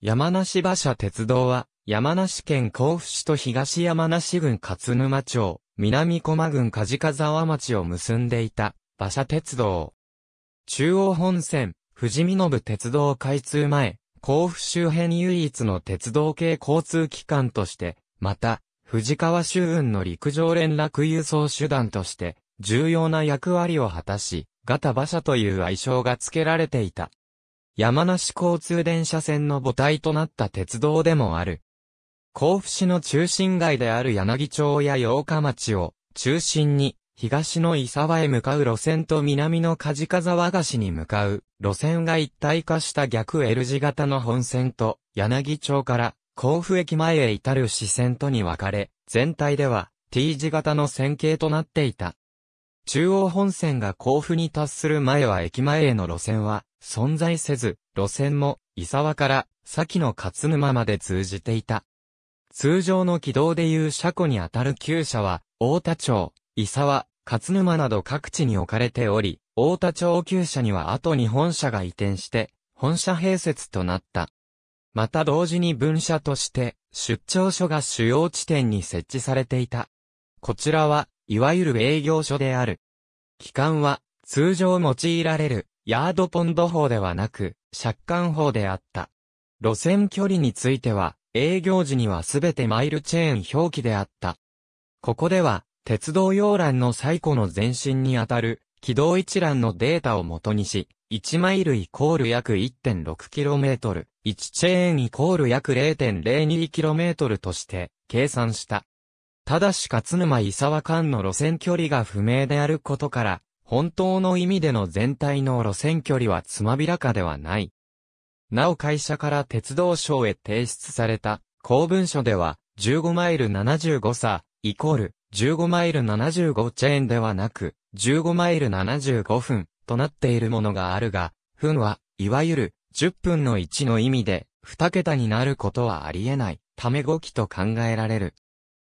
山梨馬車鉄道は、山梨県甲府市と東山梨郡勝沼町、南駒郡梶賀沢町を結んでいた、馬車鉄道。中央本線、富士見信鉄道開通前、甲府周辺唯一の鉄道系交通機関として、また、藤川周運の陸上連絡輸送手段として、重要な役割を果たし、ガタ馬車という愛称が付けられていた。山梨交通電車線の母体となった鉄道でもある。甲府市の中心街である柳町や八日町を中心に東の伊沢へ向かう路線と南の梶賀和菓子に向かう路線が一体化した逆 L 字型の本線と柳町から甲府駅前へ至る支線とに分かれ、全体では T 字型の線形となっていた。中央本線が甲府に達する前は駅前への路線は存在せず、路線も、伊沢から、先の勝沼まで通じていた。通常の軌道でいう車庫にあたる旧車は、大田町、伊沢、勝沼など各地に置かれており、大田町旧車にはあと2本社が移転して、本社併設となった。また同時に分社として、出張所が主要地点に設置されていた。こちらは、いわゆる営業所である。期間は、通常用いられる、ヤードポンド法ではなく、借款法であった。路線距離については、営業時にはすべてマイルチェーン表記であった。ここでは、鉄道要欄の最古の前身にあたる、軌道一覧のデータを元にし、1マイルイコール約 1.6km、1チェーンイコール約 0.02km として計算した。ただし勝沼伊沢間の路線距離が不明であることから、本当の意味での全体の路線距離はつまびらかではない。なお会社から鉄道省へ提出された公文書では15マイル75差イコール15マイル75チェーンではなく15マイル75分となっているものがあるが、分はいわゆる10分の1の意味で2桁になることはありえないため5期と考えられる。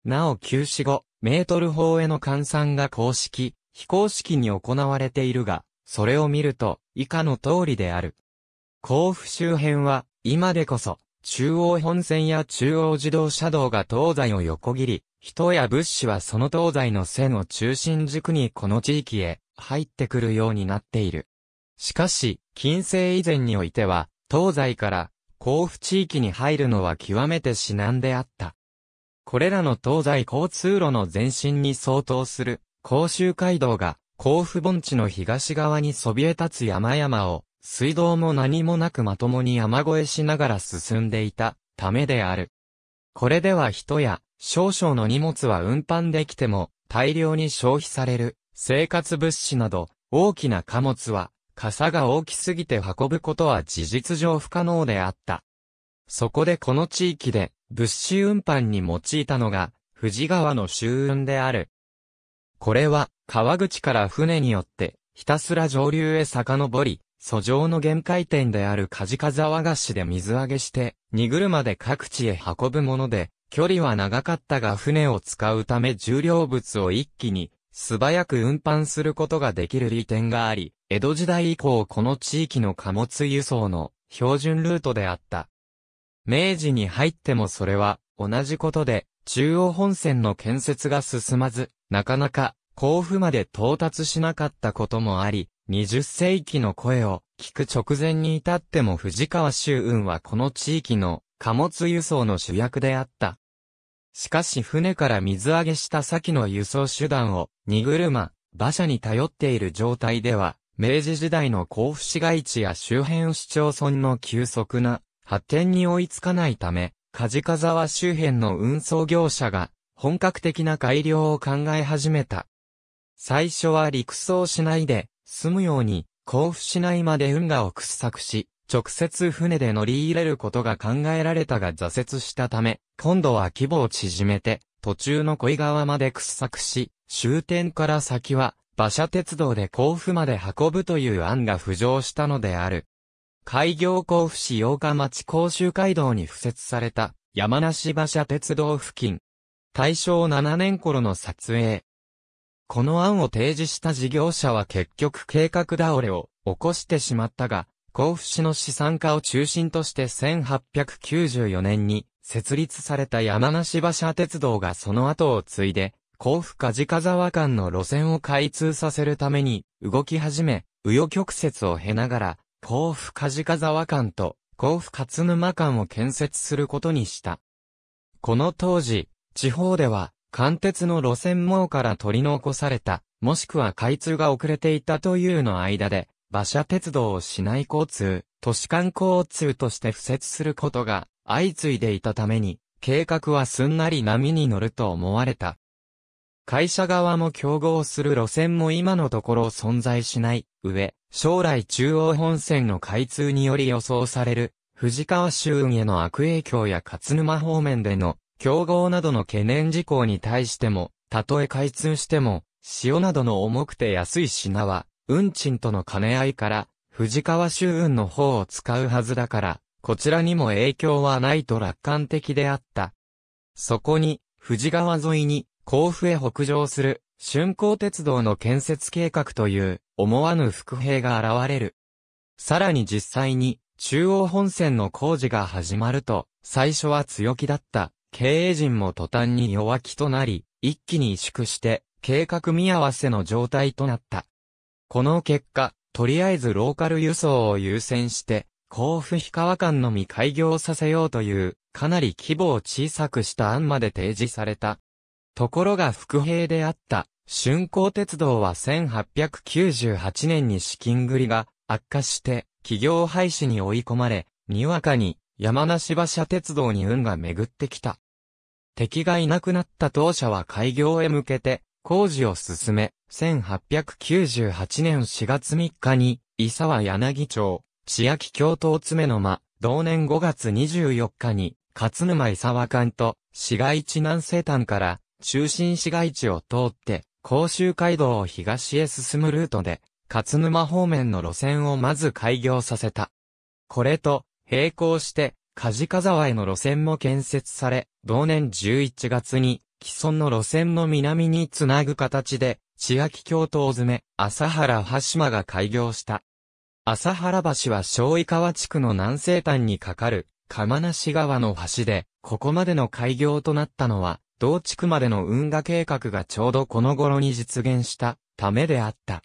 なお休止後、メートル法への換算が公式、非公式に行われているが、それを見ると、以下の通りである。甲府周辺は、今でこそ、中央本線や中央自動車道が東西を横切り、人や物資はその東西の線を中心軸にこの地域へ入ってくるようになっている。しかし、近世以前においては、東西から甲府地域に入るのは極めて至難であった。これらの東西交通路の前身に相当する甲州街道が甲府盆地の東側にそびえ立つ山々を、水道も何もなくまともに山越えしながら進んでいたためである。これでは人や少々の荷物は運搬できても大量に消費される生活物資など大きな貨物は傘が大きすぎて運ぶことは事実上不可能であった。そこでこの地域で物資運搬に用いたのが富士川の周運である。これは、川口から船によって、ひたすら上流へ遡り、訴上の限界点である梶風川菓子で水揚げして、荷車で各地へ運ぶもので、距離は長かったが船を使うため重量物を一気に素早く運搬することができる利点があり、江戸時代以降この地域の貨物輸送の標準ルートであった。明治に入ってもそれは同じことで中央本線の建設が進まず、なかなか、甲府まで到達しなかったこともあり、20世紀の声を聞く直前に至っても藤川周運はこの地域の貨物輸送の主役であった。しかし船から水揚げした先の輸送手段を、荷車、馬車に頼っている状態では、明治時代の甲府市街地や周辺市町村の急速な発展に追いつかないため、梶川周辺の運送業者が本格的な改良を考え始めた。最初は陸送しないで、済むように、甲府市内まで運河を掘削し、直接船で乗り入れることが考えられたが挫折したため、今度は規模を縮めて、途中の小井川まで掘削し、終点から先は、馬車鉄道で甲府まで運ぶという案が浮上したのである。開業甲府市八日町甲州街道に付設された、山梨馬車鉄道付近、大正7年頃の撮影。この案を提示した事業者は結局計画倒れを起こしてしまったが、甲府市の資産家を中心として1894年に設立された山梨馬車鉄道がその後を継いで、甲府梶風沢間の路線を開通させるために動き始め、右与曲折を経ながら、甲府梶風沢間と甲府勝沼間を建設することにした。この当時、地方では、貫徹の路線網から取り残された、もしくは開通が遅れていたというの間で、馬車鉄道を市内交通、都市間交通として付設することが相次いでいたために、計画はすんなり波に乗ると思われた。会社側も競合する路線も今のところ存在しない上、将来中央本線の開通により予想される、藤川周運への悪影響や勝沼方面での競合などの懸念事項に対しても、たとえ開通しても、塩などの重くて安い品は、運賃との兼ね合いから、藤川周運の方を使うはずだから、こちらにも影響はないと楽観的であった。そこに、藤川沿いに、甲府へ北上する、春光鉄道の建設計画という、思わぬ伏兵が現れる。さらに実際に、中央本線の工事が始まると、最初は強気だった、経営陣も途端に弱気となり、一気に萎縮して、計画見合わせの状態となった。この結果、とりあえずローカル輸送を優先して、甲府氷川間のみ開業させようという、かなり規模を小さくした案まで提示された。ところが副兵であった、春光鉄道は1898年に資金繰りが悪化して、企業廃止に追い込まれ、にわかに山梨馬車鉄道に運が巡ってきた。敵がいなくなった当社は開業へ向けて工事を進め、1898年4月3日に、伊沢柳町、市秋京都詰めの間、同年5月24日に、勝沼伊沢間と、市街地南西端から、中心市街地を通って、甲州街道を東へ進むルートで、勝沼方面の路線をまず開業させた。これと、並行して、梶川沢への路線も建設され、同年11月に既存の路線の南につなぐ形で、千秋京都を詰め、朝原橋間が開業した。朝原橋は小井川地区の南西端に架かる、釜梨川の橋で、ここまでの開業となったのは、同地区までの運河計画がちょうどこの頃に実現したためであった。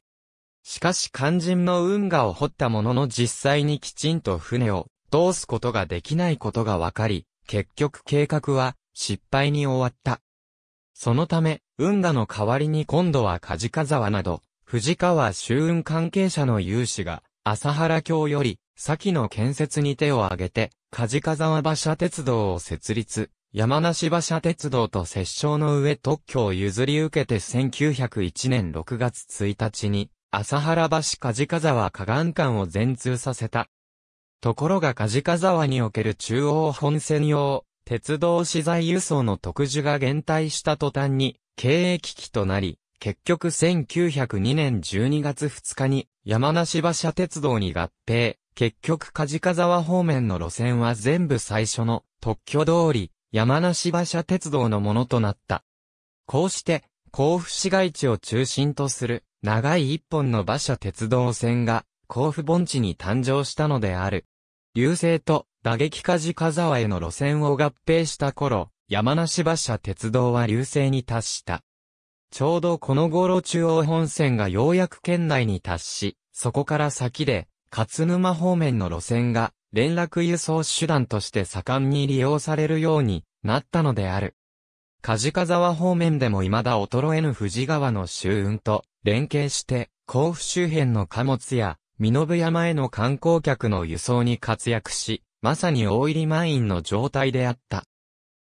しかし肝心の運河を掘ったものの実際にきちんと船を通すことができないことが分かり、結局計画は失敗に終わった。そのため、運河の代わりに今度は梶川沢など、藤川周運関係者の有志が、朝原京より、先の建設に手を挙げて、梶川沢馬車鉄道を設立、山梨馬車鉄道と折衝の上特許を譲り受けて1901年6月1日に、朝原橋梶川河岸間を全通させた。ところが梶川沢における中央本線用、鉄道資材輸送の特需が減退した途端に、経営危機となり、結局1902年12月2日に山梨馬車鉄道に合併、結局梶川沢方面の路線は全部最初の特許通り山梨馬車鉄道のものとなった。こうして、甲府市街地を中心とする長い一本の馬車鉄道線が甲府盆地に誕生したのである。流星と打撃梶風沢への路線を合併した頃、山梨馬車鉄道は流星に達した。ちょうどこの頃中央本線がようやく県内に達し、そこから先で、勝沼方面の路線が連絡輸送手段として盛んに利用されるようになったのである。梶川沢方面でも未だ衰えぬ富士川の周運と連携して、甲府周辺の貨物や身延山への観光客の輸送に活躍し、まさに大入り満員の状態であった。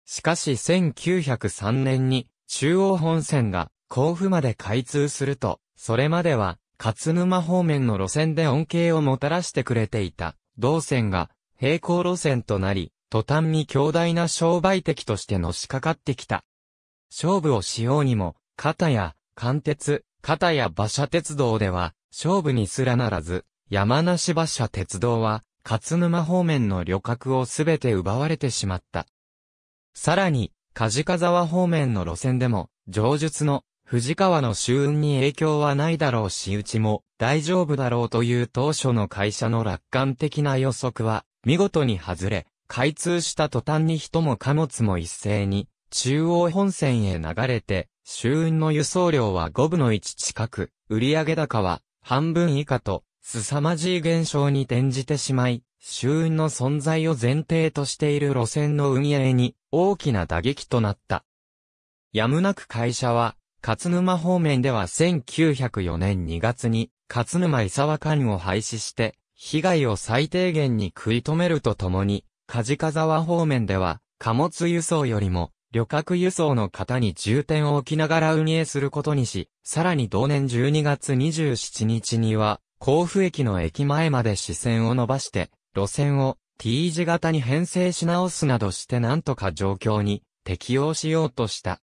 しかし1903年に中央本線が甲府まで開通すると、それまでは勝沼方面の路線で恩恵をもたらしてくれていた同線が平行路線となり、途端に強大な商売敵としてのしかかってきた。勝負をしようにも、片や、関鉄、片や馬車鉄道では、勝負にすらならず、山梨馬車鉄道は、勝沼方面の旅客をすべて奪われてしまった。さらに、梶川沢方面の路線でも、上述の藤川の周運に影響はないだろうし、うちも大丈夫だろうという当初の会社の楽観的な予測は、見事に外れ、開通した途端に人も貨物も一斉に、中央本線へ流れて、周運の輸送量は5分の1近く、売上高は半分以下と、凄まじい現象に転じてしまい、周運の存在を前提としている路線の運営に大きな打撃となった。やむなく会社は、勝沼方面では1904年2月に、勝沼伊沢間を廃止して、被害を最低限に食い止めるとともに、梶川方面では、貨物輸送よりも、旅客輸送の方に重点を置きながら運営することにし、さらに同年12月27日には、甲府駅の駅前まで視線を伸ばして、路線を T 字型に編成し直すなどしてなんとか状況に適応しようとした。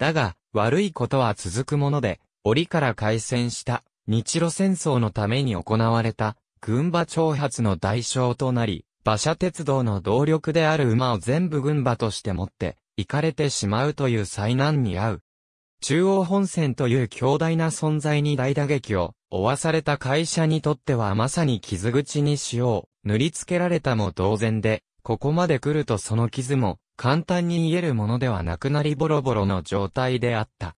だが、悪いことは続くもので、折から開戦した日露戦争のために行われた軍馬挑発の代償となり、馬車鉄道の動力である馬を全部軍馬として持って、行かれてしまうという災難に遭う。中央本線という強大な存在に大打撃を負わされた会社にとってはまさに傷口にしよう、塗りつけられたも同然で、ここまで来るとその傷も簡単に癒えるものではなくなりボロボロの状態であった。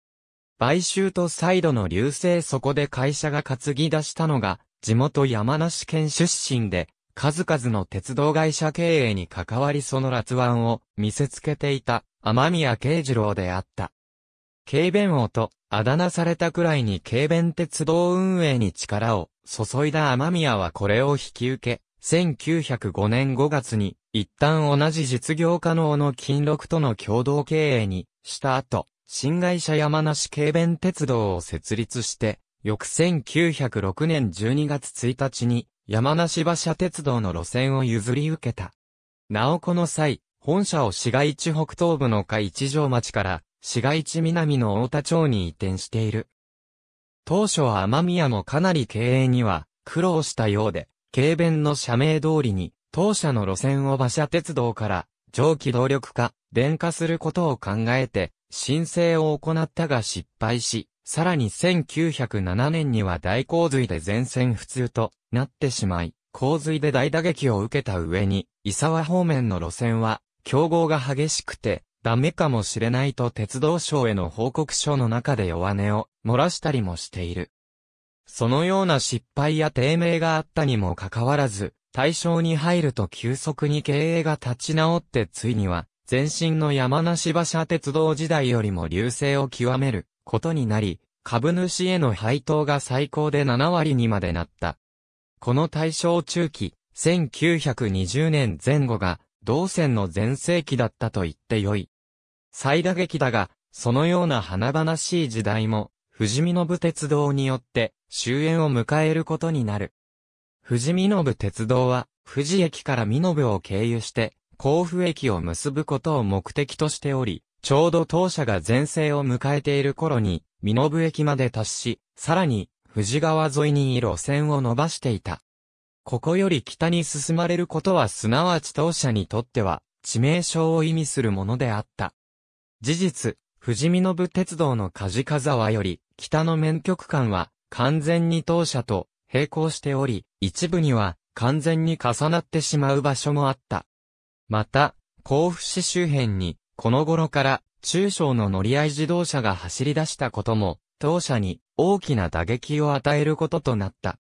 買収と再度の流星そこで会社が担ぎ出したのが、地元山梨県出身で、数々の鉄道会社経営に関わりその辣腕を見せつけていた天宮慶次郎であった。軽弁王とあだ名されたくらいに軽弁鉄道運営に力を注いだ天宮はこれを引き受け、1905年5月に一旦同じ実業可能の金六との共同経営にした後、新会社山梨軽弁鉄道を設立して、翌1906年12月1日に山梨馬車鉄道の路線を譲り受けた。なおこの際、本社を市街地北東部の下一条町から市街地南の大田町に移転している。当初は天宮もかなり経営には苦労したようで、軽便の社名通りに当社の路線を馬車鉄道から蒸気動力化、電化することを考えて申請を行ったが失敗し、さらに1907年には大洪水で全線不通となってしまい、洪水で大打撃を受けた上に、伊沢方面の路線は、競合が激しくて、ダメかもしれないと鉄道省への報告書の中で弱音を漏らしたりもしている。そのような失敗や低迷があったにもかかわらず、対象に入ると急速に経営が立ち直ってついには、前身の山梨馬車鉄道時代よりも流星を極めることになり、株主への配当が最高で7割にまでなった。この大正中期、1920年前後が、同線の全盛期だったと言ってよい。最打撃だが、そのような華々しい時代も、富士見信鉄道によって終焉を迎えることになる。富士見信鉄道は、富士駅から見延を経由して、甲府駅を結ぶことを目的としており、ちょうど当社が前世を迎えている頃に、身延駅まで達し、さらに、富士川沿いに路線を伸ばしていた。ここより北に進まれることはすなわち当社にとっては、致命傷を意味するものであった。事実、富士見延鉄道の梶川沢より、北の面局間は、完全に当社と、並行しており、一部には、完全に重なってしまう場所もあった。また、甲府市周辺に、この頃から中小の乗り合い自動車が走り出したことも、当社に大きな打撃を与えることとなった。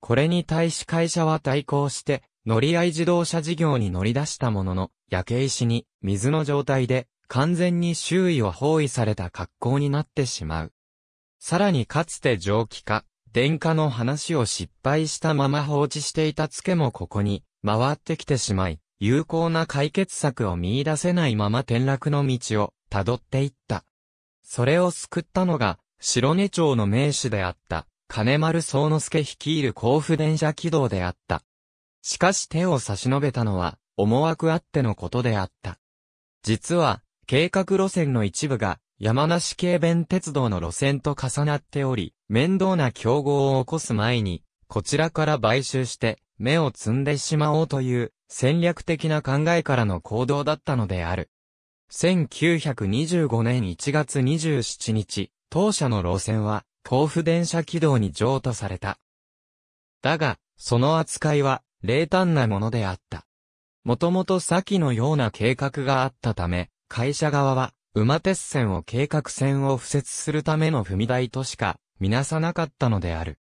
これに対し会社は対抗して、乗り合い自動車事業に乗り出したものの、焼け石に水の状態で完全に周囲を包囲された格好になってしまう。さらにかつて蒸気化、電化の話を失敗したまま放置していたツケもここに回ってきてしまい、有効な解決策を見出せないまま転落の道を辿っていった。それを救ったのが、白根町の名士であった、金丸宗之助率いる甲府電車軌道であった。しかし手を差し伸べたのは、思惑あってのことであった。実は、計画路線の一部が、山梨軽弁鉄道の路線と重なっており、面倒な競合を起こす前に、こちらから買収して、目を積んでしまおうという戦略的な考えからの行動だったのである。1925年1月27日、当社の路線は、豆腐電車軌道に譲渡された。だが、その扱いは、冷淡なものであった。もともと先のような計画があったため、会社側は、馬鉄線を計画線を付設するための踏み台としか、みなさなかったのである。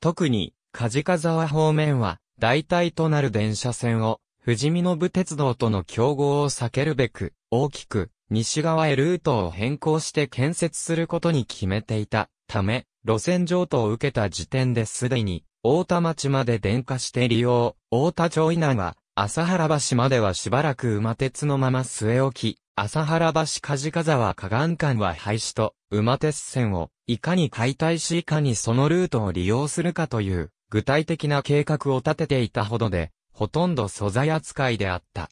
特に、梶川方面は、代替となる電車線を、富士見の部鉄道との競合を避けるべく、大きく、西側へルートを変更して建設することに決めていたため、路線譲渡を受けた時点ですでに、大田町まで電化して利用、大田町以南は、朝原橋まではしばらく馬鉄のまま据え置き、朝原橋梶川河岸間は廃止と、馬鉄線を、いかに解体しいかにそのルートを利用するかという、具体的な計画を立てていたほどで、ほとんど素材扱いであった。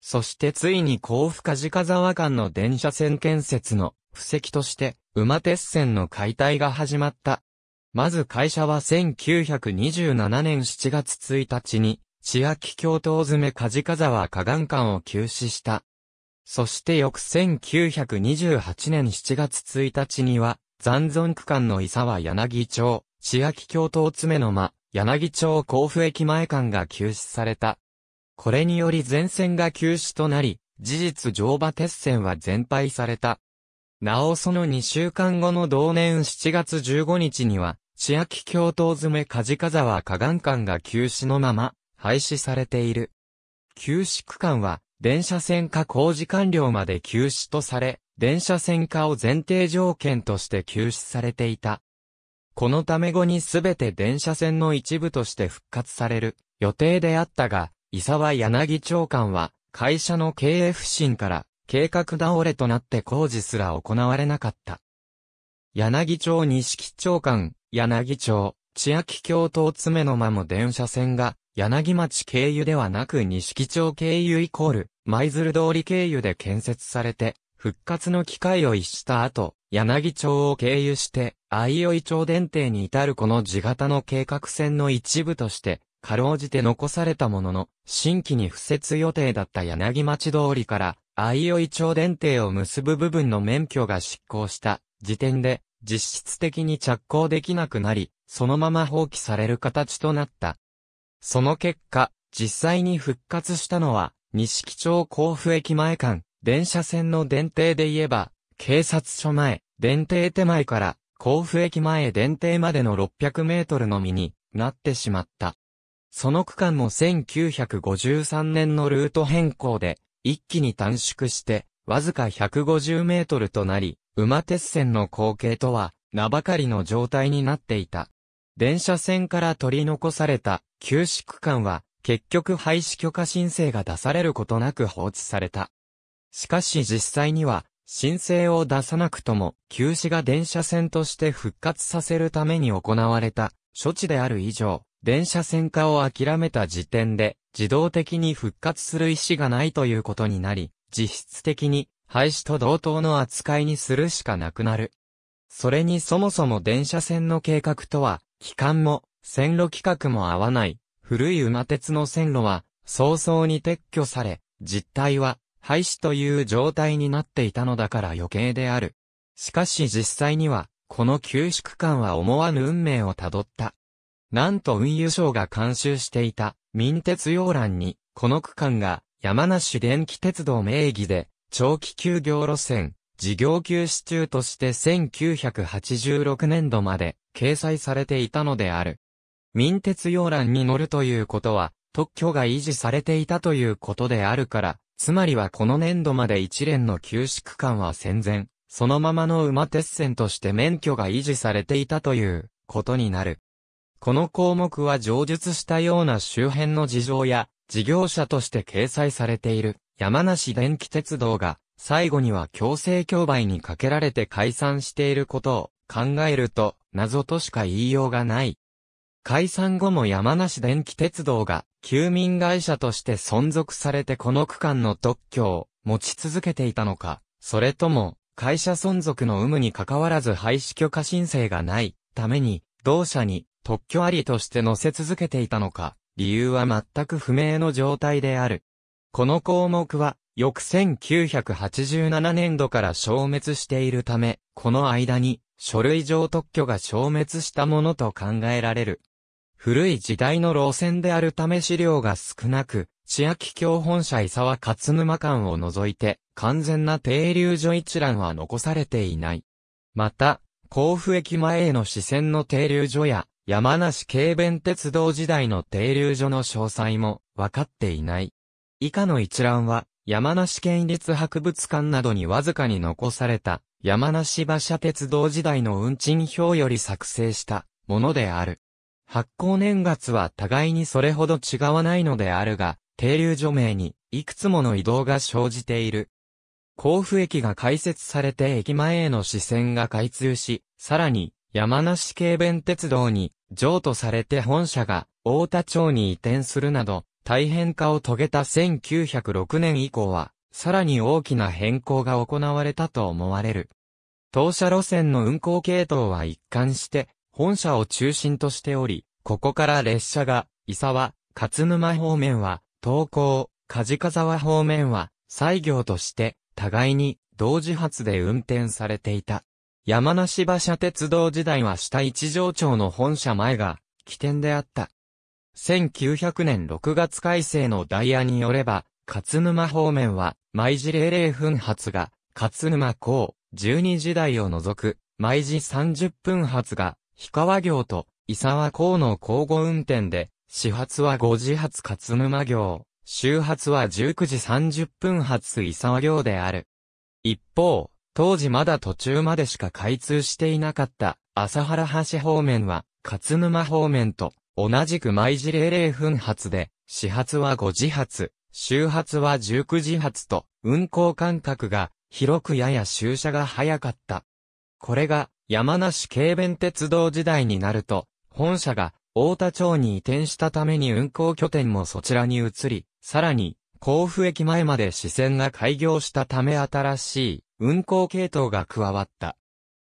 そしてついに甲府梶川沢間の電車線建設の布石として、馬鉄線の解体が始まった。まず会社は1927年7月1日に、千秋京都詰め梶川沢河岸間を休止した。そして翌1928年7月1日には、残存区間の伊沢柳町、千秋京都詰めの間、柳町甲府駅前間が休止された。これにより全線が休止となり、事実乗馬鉄線は全廃された。なおその2週間後の同年7月15日には、千秋京都詰め梶風は河岸間が休止のまま、廃止されている。休止区間は、電車線化工事完了まで休止とされ、電車線化を前提条件として休止されていた。このため後にすべて電車線の一部として復活される予定であったが、伊沢柳長官は会社の経営不振から計画倒れとなって工事すら行われなかった。柳町錦長官、柳町、千秋京都詰の間も電車線が、柳町経由ではなく錦町経由イコール、舞鶴通り経由で建設されて、復活の機会を逸した後、柳町を経由して、相生町電停に至るこの地形の計画線の一部として、かろうじて残されたものの、新規に付設予定だった柳町通りから、相生町電停を結ぶ部分の免許が失効した時点で、実質的に着工できなくなり、そのまま放棄される形となった。その結果、実際に復活したのは、錦町甲府駅前間、電車線の電停で言えば、警察署前、電停手前から、甲府駅前電停までの600メートルのみになってしまった。その区間も1953年のルート変更で、一気に短縮して、わずか150メートルとなり、馬鉄線の光景とは、名ばかりの状態になっていた。電車線から取り残された休止区間は、結局廃止許可申請が出されることなく放置された。しかし実際には、申請を出さなくとも、休止が電車線として復活させるために行われた処置である以上、電車線化を諦めた時点で、自動的に復活する意思がないということになり、実質的に廃止と同等の扱いにするしかなくなる。それにそもそも電車線の計画とは、期間も、線路規格も合わない、古い馬鉄の線路は、早々に撤去され、実態は、廃止という状態になっていたのだから余計である。しかし実際には、この休止区間は思わぬ運命をたどった。なんと運輸省が監修していた民鉄要欄に、この区間が山梨電気鉄道名義で、長期休業路線、事業休止中として1986年度まで掲載されていたのである。民鉄要欄に乗るということは、特許が維持されていたということであるから、つまりはこの年度まで一連の休止区間は戦前、そのままの馬鉄線として免許が維持されていたということになる。この項目は上述したような周辺の事情や事業者として掲載されている山梨電気鉄道が最後には強制競売にかけられて解散していることを考えると謎としか言いようがない。解散後も山梨電気鉄道が休眠会社として存続されてこの区間の特許を持ち続けていたのか、それとも、会社存続の有無に関わらず廃止許可申請がないために、同社に特許ありとして載せ続けていたのか、理由は全く不明の状態である。この項目は、翌1987年度から消滅しているため、この間に、書類上特許が消滅したものと考えられる。古い時代の路線であるため資料が少なく、千秋教本社伊沢勝沼間を除いて、完全な停留所一覧は残されていない。また、甲府駅前への支線の停留所や、山梨軽便鉄道時代の停留所の詳細もわかっていない。以下の一覧は、山梨県立博物館などにわずかに残された、山梨馬車鉄道時代の運賃表より作成したものである。発行年月は互いにそれほど違わないのであるが、停留除名にいくつもの移動が生じている。甲府駅が開設されて駅前への支線が開通し、さらに山梨軽便鉄道に譲渡されて本社が大田町に移転するなど、大変化を遂げた1906年以降は、さらに大きな変更が行われたと思われる。当社路線の運行系統は一貫して、本社を中心としており、ここから列車が、伊沢、勝沼方面は、東高、梶ヶ沢方面は、西行として、互いに、同時発で運転されていた。山梨馬車鉄道時代は下一条町の本社前が、起点であった。1900年6月改正のダイヤによれば、勝沼方面は、毎時00分発が、勝沼港、12時台を除く、毎時30分発が、氷川行と伊沢港の交互運転で、始発は5時発勝沼行、終発は19時30分発伊沢行である。一方、当時まだ途中までしか開通していなかった朝原橋方面は、勝沼方面と同じく毎時00分発で、始発は5時発、終発は19時発と、運行間隔が広くやや終車が早かった。これが、山梨軽便鉄道時代になると、本社が大田町に移転したために運行拠点もそちらに移り、さらに、甲府駅前まで支線が開業したため新しい運行系統が加わった。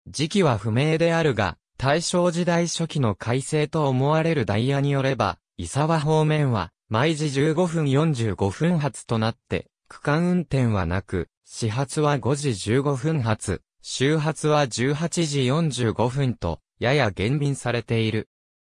時期は不明であるが、大正時代初期の改正と思われるダイヤによれば、伊沢方面は、毎時15分45分発となって、区間運転はなく、始発は5時15分発、周発は18時45分と、やや減便されている。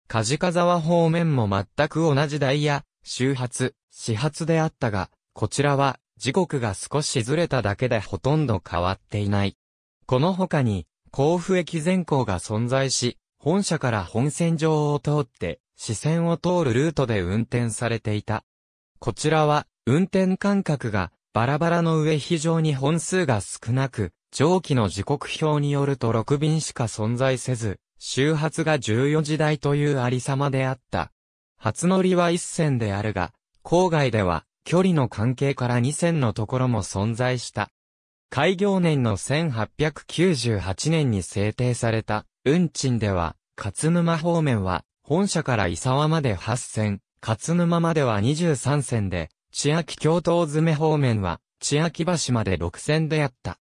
梶川沢方面も全く同じダイヤ、周発、始発であったが、こちらは、時刻が少しずれただけでほとんど変わっていない。この他に、甲府駅前行が存在し、本社から本線上を通って、支線を通るルートで運転されていた。こちらは、運転間隔が、バラバラの上非常に本数が少なく、上記の時刻表によると6便しか存在せず、周発が14時台というありさまであった。初乗りは1線であるが、郊外では距離の関係から2線のところも存在した。開業年の1898年に制定された、運賃では、勝沼方面は、本社から伊沢まで8線、勝沼までは23線で、千秋京都詰め方面は、千秋橋まで6線であった。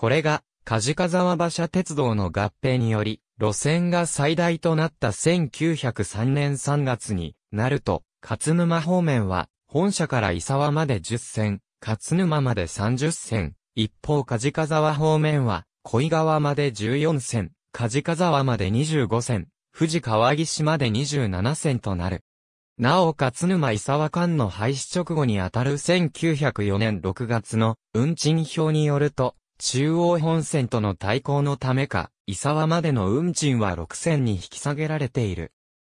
これが、梶川沢馬車鉄道の合併により、路線が最大となった1903年3月になると、勝沼方面は、本社から伊沢まで10線、勝沼まで30線、一方梶川沢方面は、小井川まで14線、梶川沢まで25線、富士川岸まで27線となる。なお勝沼伊沢間の廃止直後にあたる1904年6月の運賃表によると、中央本線との対抗のためか、伊沢までの運賃は6000に引き下げられている。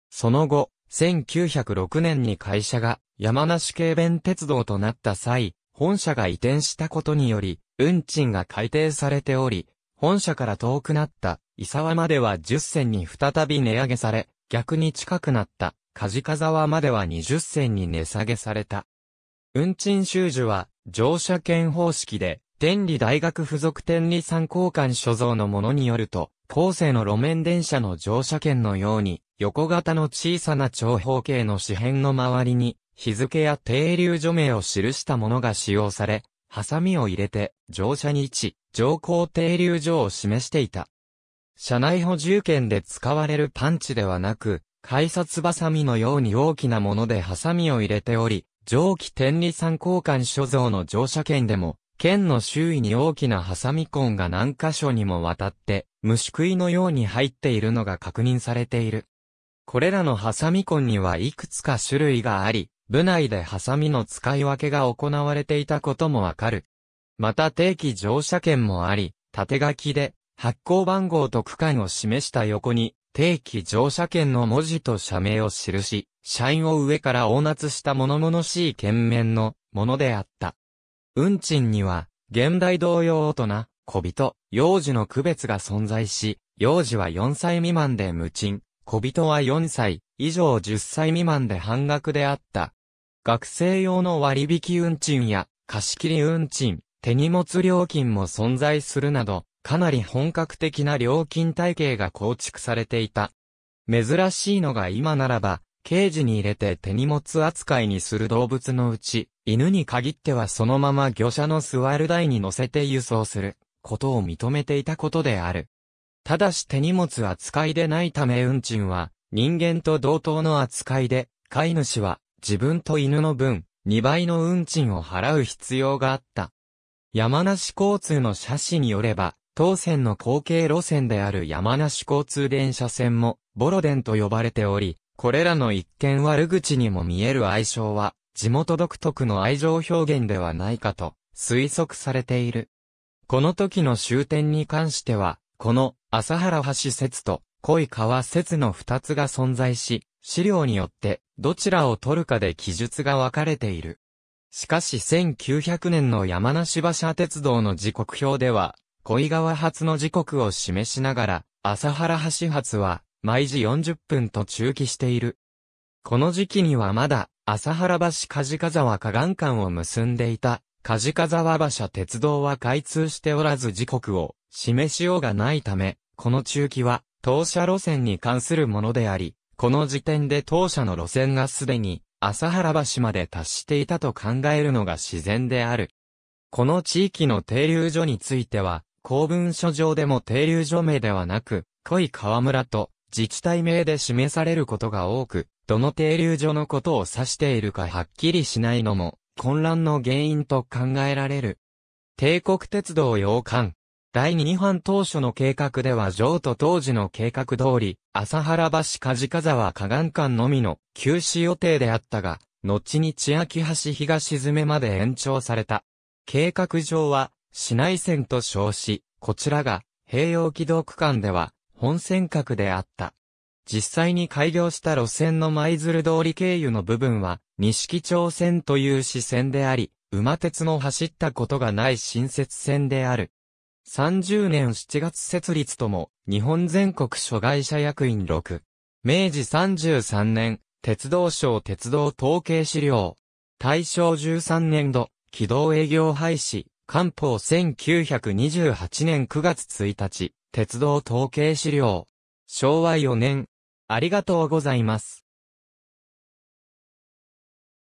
その後、1906年に会社が山梨軽弁鉄道となった際、本社が移転したことにより、運賃が改定されており、本社から遠くなった伊沢までは10銭に再び値上げされ、逆に近くなった梶川沢までは20銭に値下げされた。運賃収受は乗車券方式で、天理大学附属天理参考官所蔵のものによると、後世の路面電車の乗車券のように、横型の小さな長方形の紙片の周りに、日付や停留所名を記したものが使用され、ハサミを入れて、乗車に位置、乗降停留所を示していた。車内補充券で使われるパンチではなく、改札バサミのように大きなものでハサミを入れており、上記天理参考官所蔵の乗車券でも、剣の周囲に大きなハサミコンが何箇所にもわたって、虫食いのように入っているのが確認されている。これらのハサミコンにはいくつか種類があり、部内でハサミの使い分けが行われていたこともわかる。また定期乗車券もあり、縦書きで発行番号と区間を示した横に、定期乗車券の文字と社名を記し、社員を上から大夏した物々しい券面のものであった。運賃には、現代同様大人、小人、幼児の区別が存在し、幼児は4歳未満で無賃、小人は4歳、以上10歳未満で半額であった。学生用の割引運賃や貸切運賃、手荷物料金も存在するなど、かなり本格的な料金体系が構築されていた。珍しいのが今ならば、ケージに入れて手荷物扱いにする動物のうち、犬に限ってはそのまま魚車の座る台に乗せて輸送することを認めていたことである。ただし手荷物扱いでないため運賃は人間と同等の扱いで飼い主は自分と犬の分2倍の運賃を払う必要があった。山梨交通の車種によれば当線の後継路線である山梨交通電車線もボロデンと呼ばれており、これらの一見悪口にも見える愛称は、地元独特の愛情表現ではないかと推測されている。この時の終点に関しては、この朝原橋説と恋川説の二つが存在し、資料によってどちらを取るかで記述が分かれている。しかし1900年の山梨馬車鉄道の時刻表では、恋川発の時刻を示しながら、朝原橋発は毎時40分と中期している。この時期にはまだ朝原橋梶川沢河岸間を結んでいた、梶川沢馬車鉄道は開通しておらず時刻を示しようがないため、この中期は当社路線に関するものであり、この時点で当社の路線がすでに朝原橋まで達していたと考えるのが自然である。この地域の停留所については、公文書上でも停留所名ではなく、濃い川村と自治体名で示されることが多く、どの停留所のことを指しているかはっきりしないのも、混乱の原因と考えられる。帝国鉄道洋館。第2版当初の計画では上都当時の計画通り、朝原橋梶は河岸間のみの休止予定であったが、後に千秋橋東詰まで延長された。計画上は、市内線と称し、こちらが、併用軌道区間では、本線角であった。実際に開業した路線の舞鶴通り経由の部分は、錦町線という支線であり、馬鉄の走ったことがない新設線である。30年7月設立とも、日本全国諸外者役員6。明治33年、鉄道省鉄道統計資料。大正13年度、軌道営業廃止、官報1928年9月1日、鉄道統計資料。昭和4年、ありがとうございます。